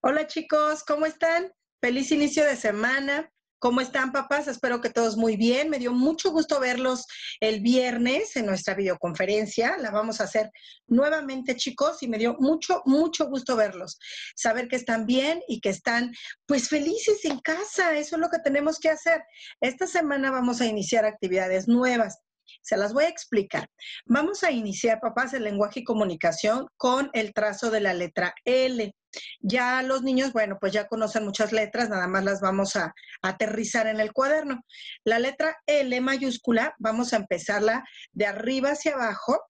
Hola chicos, ¿cómo están? Feliz inicio de semana. ¿Cómo están papás? Espero que todos muy bien. Me dio mucho gusto verlos el viernes en nuestra videoconferencia. La vamos a hacer nuevamente, chicos, y me dio mucho, mucho gusto verlos. Saber que están bien y que están pues felices en casa. Eso es lo que tenemos que hacer. Esta semana vamos a iniciar actividades nuevas. Se las voy a explicar. Vamos a iniciar, papás, el lenguaje y comunicación con el trazo de la letra L. Ya los niños, bueno, pues ya conocen muchas letras, nada más las vamos a aterrizar en el cuaderno. La letra L mayúscula, vamos a empezarla de arriba hacia abajo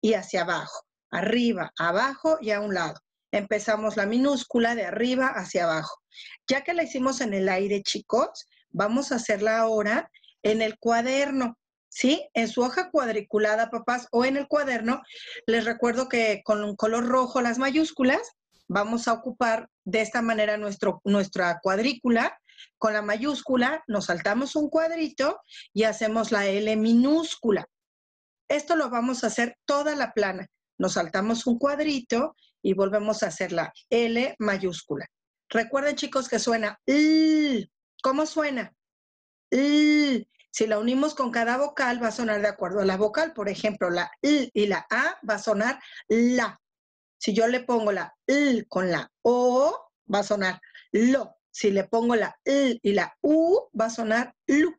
y hacia abajo. Arriba, abajo y a un lado empezamos la minúscula de arriba hacia abajo. Ya que la hicimos en el aire, chicos, vamos a hacerla ahora en el cuaderno. ¿sí? En su hoja cuadriculada, papás, o en el cuaderno, les recuerdo que con un color rojo las mayúsculas, vamos a ocupar de esta manera nuestro, nuestra cuadrícula. Con la mayúscula nos saltamos un cuadrito y hacemos la L minúscula. Esto lo vamos a hacer toda la plana. Nos saltamos un cuadrito y volvemos a hacer la L mayúscula. Recuerden chicos que suena L. ¿Cómo suena? L. Si la unimos con cada vocal, va a sonar de acuerdo a la vocal. Por ejemplo, la L y la A va a sonar la. Si yo le pongo la L con la O, va a sonar lo. Si le pongo la L y la U, va a sonar lu.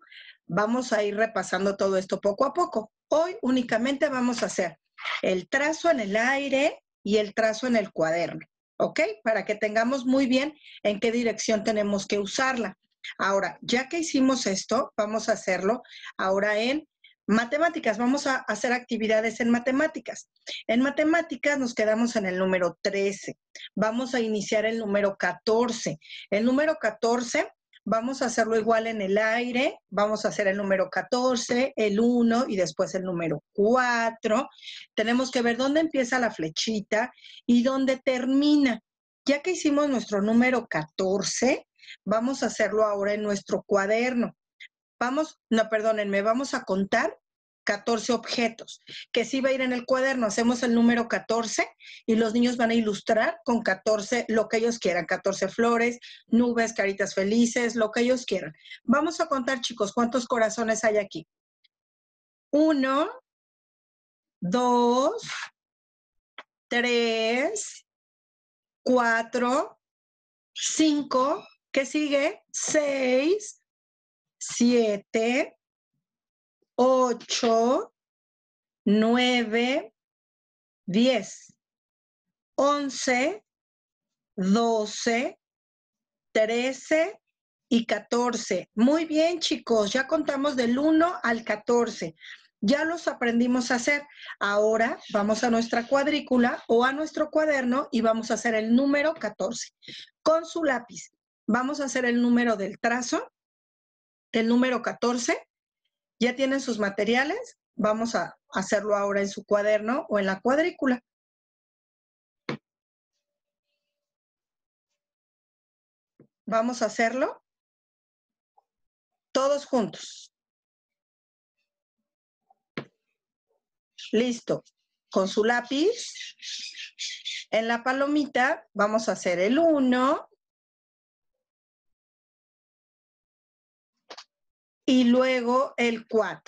Vamos a ir repasando todo esto poco a poco. Hoy únicamente vamos a hacer el trazo en el aire y el trazo en el cuaderno, ¿ok? Para que tengamos muy bien en qué dirección tenemos que usarla. Ahora, ya que hicimos esto, vamos a hacerlo ahora en matemáticas. Vamos a hacer actividades en matemáticas. En matemáticas nos quedamos en el número 13. Vamos a iniciar el número 14. El número 14 vamos a hacerlo igual en el aire. Vamos a hacer el número 14, el 1 y después el número 4. Tenemos que ver dónde empieza la flechita y dónde termina. Ya que hicimos nuestro número 14, Vamos a hacerlo ahora en nuestro cuaderno. Vamos, no, perdónenme, vamos a contar 14 objetos, que sí va a ir en el cuaderno. Hacemos el número 14 y los niños van a ilustrar con 14 lo que ellos quieran, 14 flores, nubes, caritas felices, lo que ellos quieran. Vamos a contar, chicos, cuántos corazones hay aquí. Uno, dos, tres, cuatro, cinco, ¿Qué sigue? 6, 7, 8, 9, 10, 11, 12, 13 y 14. Muy bien, chicos, ya contamos del 1 al 14. Ya los aprendimos a hacer. Ahora vamos a nuestra cuadrícula o a nuestro cuaderno y vamos a hacer el número 14 con su lápiz. Vamos a hacer el número del trazo, del número 14. Ya tienen sus materiales. Vamos a hacerlo ahora en su cuaderno o en la cuadrícula. Vamos a hacerlo todos juntos. Listo. Con su lápiz, en la palomita vamos a hacer el 1, y luego el 4.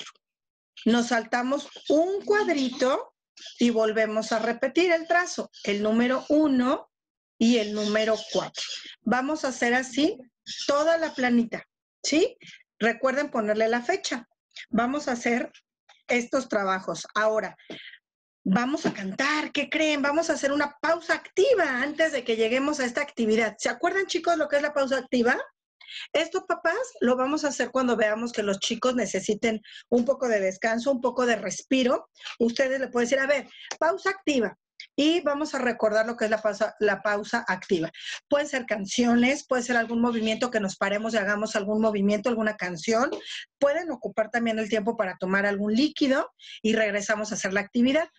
Nos saltamos un cuadrito y volvemos a repetir el trazo, el número 1 y el número 4. Vamos a hacer así toda la planita, ¿sí? Recuerden ponerle la fecha. Vamos a hacer estos trabajos. Ahora, vamos a cantar, ¿qué creen? Vamos a hacer una pausa activa antes de que lleguemos a esta actividad. ¿Se acuerdan, chicos, lo que es la pausa activa? Esto, papás, lo vamos a hacer cuando veamos que los chicos necesiten un poco de descanso, un poco de respiro. Ustedes le pueden decir, a ver, pausa activa y vamos a recordar lo que es la pausa, activa. Pueden ser canciones, puede ser algún movimiento que nos paremos y hagamos algún movimiento, alguna canción. Pueden ocupar también el tiempo para tomar algún líquido y regresamos a hacer la actividad.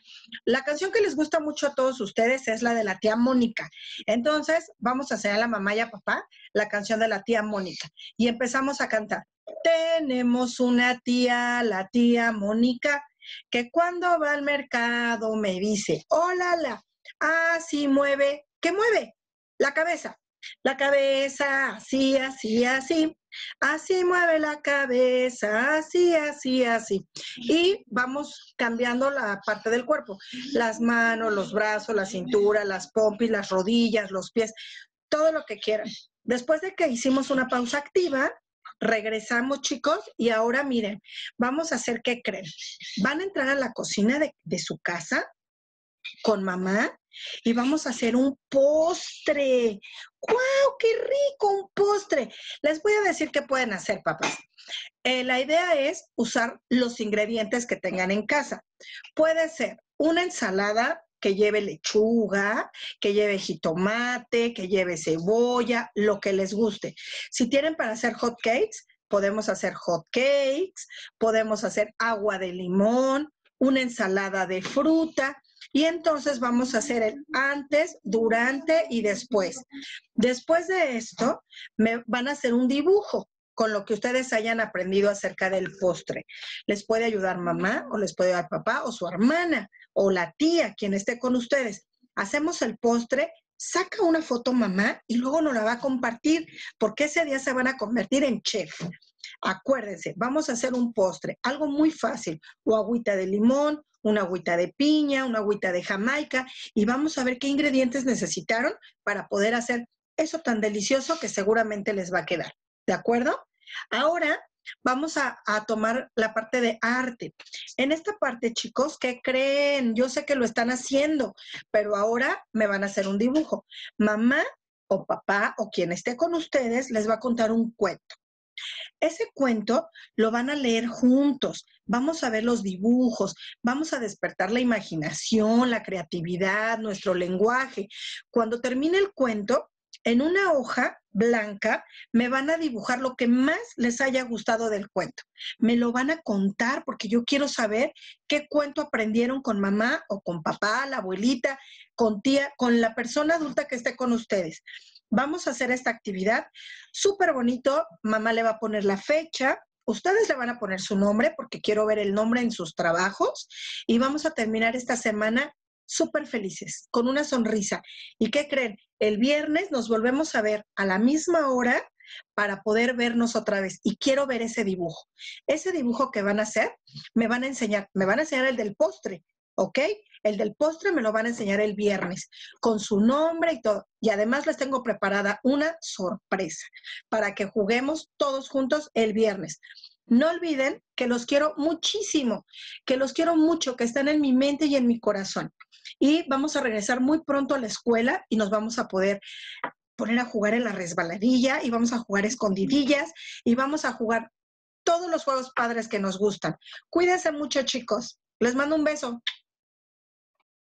La canción que les gusta mucho a todos ustedes es la de la tía Mónica. Entonces, vamos a hacer a la mamá y a papá la canción de la tía Mónica y empezamos a cantar. Tenemos una tía, la tía Mónica, que cuando va al mercado me dice, hola, la, así ah, mueve, ¿qué mueve? La cabeza. La cabeza, así, así, así. Así mueve la cabeza, así, así, así. Y vamos cambiando la parte del cuerpo. Las manos, los brazos, la cintura, las pompis, las rodillas, los pies, todo lo que quieran. Después de que hicimos una pausa activa, regresamos chicos y ahora miren, vamos a hacer qué creen. Van a entrar a la cocina de, su casa con mamá y vamos a hacer un postre. wow qué rico un postre! Les voy a decir qué pueden hacer, papás. Eh, la idea es usar los ingredientes que tengan en casa. Puede ser una ensalada que lleve lechuga, que lleve jitomate, que lleve cebolla, lo que les guste. Si tienen para hacer hot cakes, podemos hacer hot cakes, podemos hacer agua de limón, una ensalada de fruta. Y entonces vamos a hacer el antes, durante y después. Después de esto, me van a hacer un dibujo con lo que ustedes hayan aprendido acerca del postre. Les puede ayudar mamá o les puede ayudar papá o su hermana o la tía, quien esté con ustedes. Hacemos el postre, saca una foto mamá y luego nos la va a compartir porque ese día se van a convertir en chef. Acuérdense, vamos a hacer un postre, algo muy fácil, o agüita de limón, una agüita de piña, una agüita de jamaica y vamos a ver qué ingredientes necesitaron para poder hacer eso tan delicioso que seguramente les va a quedar. ¿de acuerdo? Ahora vamos a, tomar la parte de arte. En esta parte, chicos, ¿qué creen? Yo sé que lo están haciendo, pero ahora me van a hacer un dibujo. Mamá o papá o quien esté con ustedes les va a contar un cuento. Ese cuento lo van a leer juntos, vamos a ver los dibujos, vamos a despertar la imaginación, la creatividad, nuestro lenguaje. Cuando termine el cuento, en una hoja blanca, me van a dibujar lo que más les haya gustado del cuento. Me lo van a contar porque yo quiero saber qué cuento aprendieron con mamá o con papá, la abuelita, con tía, con la persona adulta que esté con ustedes. Vamos a hacer esta actividad súper bonito. Mamá le va a poner la fecha. Ustedes le van a poner su nombre porque quiero ver el nombre en sus trabajos y vamos a terminar esta semana súper felices, con una sonrisa. ¿Y qué creen? El viernes nos volvemos a ver a la misma hora para poder vernos otra vez. Y quiero ver ese dibujo. Ese dibujo que van a hacer, me van a enseñar, me van a enseñar el del postre, ¿ok? El del postre me lo van a enseñar el viernes, con su nombre y todo. Y además les tengo preparada una sorpresa para que juguemos todos juntos el viernes. No olviden que los quiero muchísimo, que los quiero mucho, que están en mi mente y en mi corazón y vamos a regresar muy pronto a la escuela y nos vamos a poder poner a jugar en la resbaladilla y vamos a jugar escondidillas y vamos a jugar todos los juegos padres que nos gustan. Cuídense mucho, chicos. Les mando un beso.